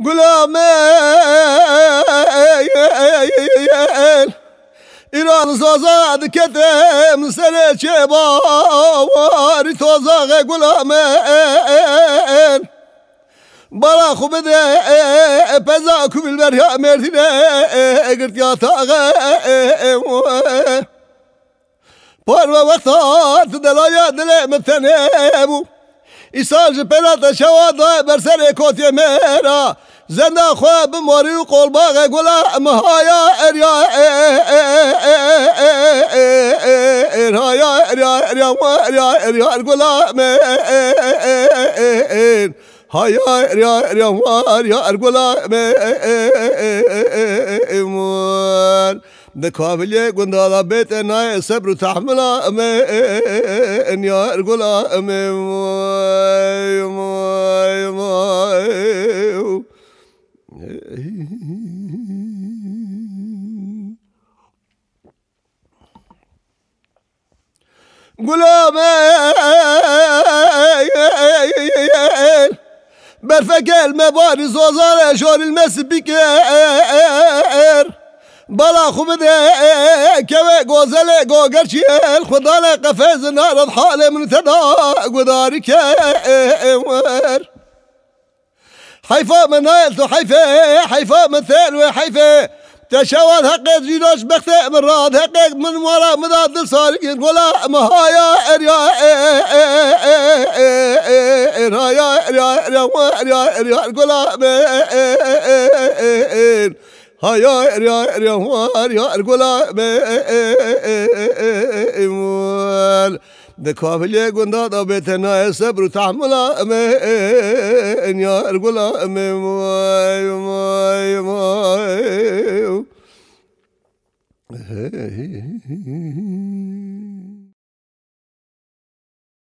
Gülemeyen İran zazad ketem sene çebar tozağı e gülemeyen Bana kubede peza kübülver ya merdine girt yatağı e. Parva vaktat delaya dilemtene bu ایسان پرات شوا دای برسر کوتی میرا زنده خواه بماری و قلباغ گلا مهایا اریا اریا اریا اریا اریا اریا گلا میر هایا اریا اریا اریا گلا میر نكافلية قند هذا بيت انا صبر وتحملها ام ان يا رجلا ام قلامين برفقال ما بارز وزارة شور المس بلا خبد كوي غوزل غوغرشي الخضال قفز نار حال من تدا غدارك ور حيفا من نايل حيفا حيفا من ثالوي حيفا تشاور حقيق جيلاش بختي من راد حقيق من ورا مداد صارق ولا مهايا اريا اريا اريا اريا اريا اريا اريا هيا يا يا يا يا يا مول يا قندا يا يا وتعملا يا رجلا مول مول مول